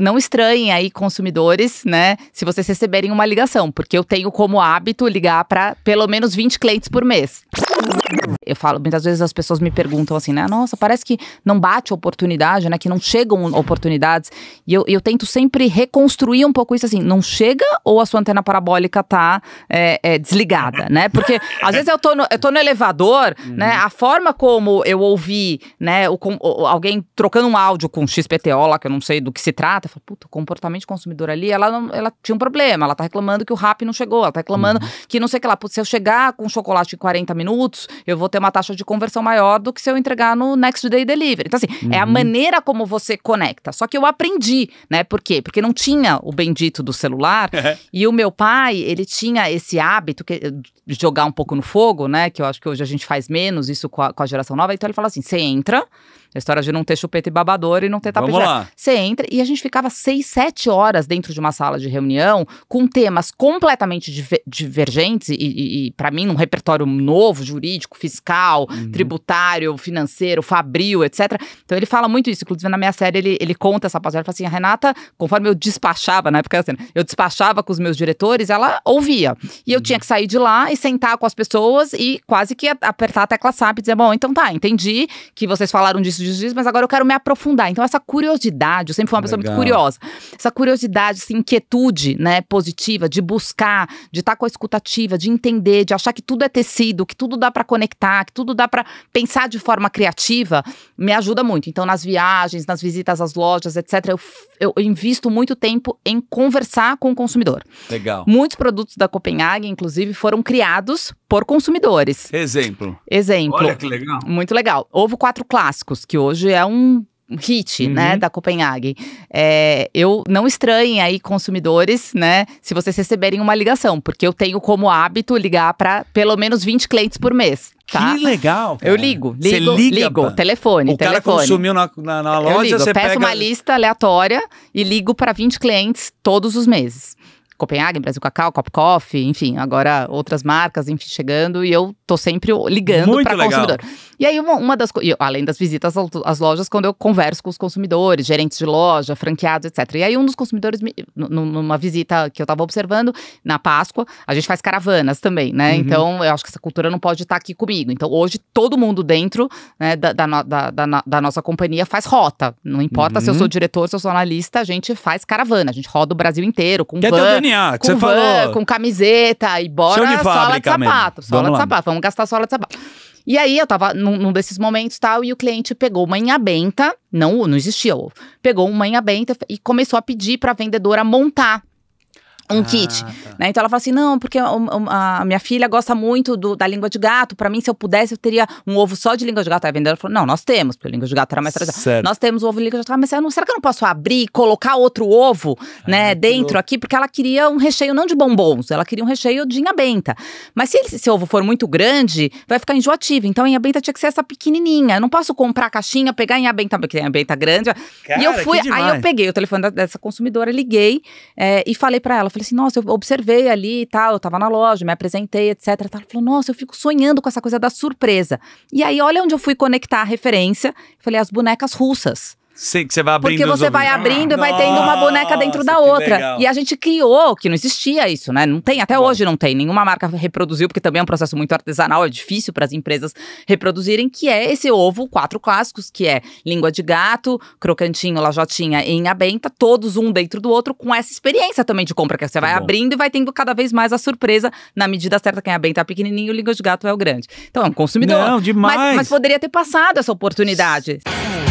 não estranhem aí consumidores, né? Se vocês receberem uma ligação, porque eu tenho como hábito ligar para pelo menos 20 clientes por mês. Eu falo, muitas vezes as pessoas me perguntam assim, né? Nossa, parece que não bate oportunidade, né? Que não chegam oportunidades. E eu, eu tento sempre reconstruir um pouco isso assim. Não chega ou a sua antena parabólica tá é, é, desligada, né? Porque às vezes eu tô no, eu tô no elevador, uhum. né? A forma como eu ouvi, né? O, o, alguém trocando um áudio com XPTO lá, que eu não sei do que se trata fala, puta, o comportamento de consumidor ali, ela, não, ela tinha um problema, ela tá reclamando que o rap não chegou, ela tá reclamando uhum. que não sei o que lá. Se eu chegar com chocolate em 40 minutos, eu vou ter uma taxa de conversão maior do que se eu entregar no next day delivery. Então, assim, uhum. é a uhum. maneira como você conecta. Só que eu aprendi, né? Por quê? Porque não tinha o bendito do celular. É. e o meu pai, ele tinha esse hábito que, de jogar um pouco no fogo, né? Que eu acho que hoje a gente faz menos isso com a, com a geração nova. Então ele fala assim: você entra, a história de não ter chupeta e babador e não ter tapete. Você entra e a gente ficava seis, sete horas dentro de uma sala de reunião com temas completamente diver divergentes e, e, e para mim, num repertório novo, jurídico, fiscal, uhum. tributário, financeiro, fabril, etc. Então ele fala muito isso. Inclusive, na minha série, ele, ele conta essa passagem. Ele fala assim: a Renata, conforme eu despachava, na época assim, eu despachava com os meus diretores, ela ouvia. E eu uhum. tinha que sair de lá e sentar com as pessoas e quase que apertar a tecla SAP e dizer: bom, então tá, entendi que vocês falaram disso disso, disso, mas agora eu quero me aprofundar. Então, essa curiosidade, eu sempre fui uma pessoa Legal. muito curiosa. Essa curiosidade, essa inquietude, né, positiva, de buscar, de estar tá com a escutativa, de entender, de achar que tudo é tecido, que tudo dá para conectar, que tudo dá para pensar de forma criativa, me ajuda muito. Então, nas viagens, nas visitas às lojas, etc., eu, eu invisto muito tempo em conversar com o consumidor. Legal. Muitos produtos da Copenhague, inclusive, foram criados por consumidores. Exemplo. Exemplo. Olha que legal. Muito legal. Ovo quatro clássicos, que hoje é um hit, uhum. né, da Copenhague. É, eu não estranho aí consumidores, né, se vocês receberem uma ligação, porque eu tenho como hábito ligar para pelo menos 20 clientes por mês. Tá? Que legal. Cara. Eu ligo, ligo, liga, ligo, pra... telefone, o telefone. cara consumiu na, na, na loja, eu ligo, você peço pega... uma lista aleatória e ligo para 20 clientes todos os meses. Copenhague, Brasil Cacau, Cop Coffee, enfim, agora outras marcas, enfim, chegando e eu tô sempre ligando para consumidor. E aí, uma, uma das coisas, além das visitas às lojas, quando eu converso com os consumidores, gerentes de loja, franqueados, etc. E aí, um dos consumidores, me, numa visita que eu estava observando, na Páscoa, a gente faz caravanas também, né? Uhum. Então, eu acho que essa cultura não pode estar tá aqui comigo. Então, hoje, todo mundo dentro né, da, da, da, da, nossa companhia faz rota. Não importa uhum. se eu sou uhum. diretor, se eu sou analista, a gente faz caravana. A gente roda o Brasil inteiro com que van, DNA, com, van falou. com camiseta e bora sola de, de sapato. Mesmo. Sola de sapato. Vamos gastar sola de sapato. E aí eu tava num, num desses momentos tal, e o cliente pegou uma inhabenta, não, não existia, pegou uma inhabenta e começou a pedir pra vendedora montar um ah, kit. Tá. Né? Então ela fala assim: não, porque a, a, minha filha gosta muito do, da língua de gato. Para mim, se eu pudesse, eu teria um ovo só de língua de gato. Aí a vendedora falou: não, nós temos, porque a língua de gato era mais tradicional. Nós temos o ovo de língua de gato. Ah, mas será que eu não posso abrir e colocar outro ovo ah, né, dentro aqui? Porque ela queria um recheio não de bombons, ela queria um recheio de inhabenta. Mas se esse ovo for muito grande, vai ficar enjoativo. Então a inhabenta tinha que ser essa pequenininha. Eu não posso comprar a caixinha, pegar a inhabenta, porque a inhabenta é grande. Cara, e eu fui, aí eu peguei o telefone dessa consumidora, liguei é, e falei para ela: falei assim, nossa, eu observei ali e tal, eu tava na loja, me apresentei, etc. Ela falou, nossa, eu fico sonhando com essa coisa da surpresa. E aí, olha onde eu fui conectar a referência. falei, as bonecas russas. Sim, que você vai abrindo. Porque você vai abrindo e vai tendo uma boneca dentro da outra. E a gente criou, que não existia isso, né? Não tem, até Bom. hoje não tem. Nenhuma marca reproduziu, porque também é um processo muito artesanal, é difícil para as empresas reproduzirem, que é esse ovo quatro clássicos, que é língua de gato, crocantinho, lajotinha e abenta, todos um dentro do outro, com essa experiência também de compra, que você vai Bom. abrindo e vai tendo cada vez mais a surpresa na medida certa. Quem abenta é pequenininho, língua de gato é o grande. Então é um consumidor. Não, demais. Mas, mas poderia ter passado essa oportunidade. Sim.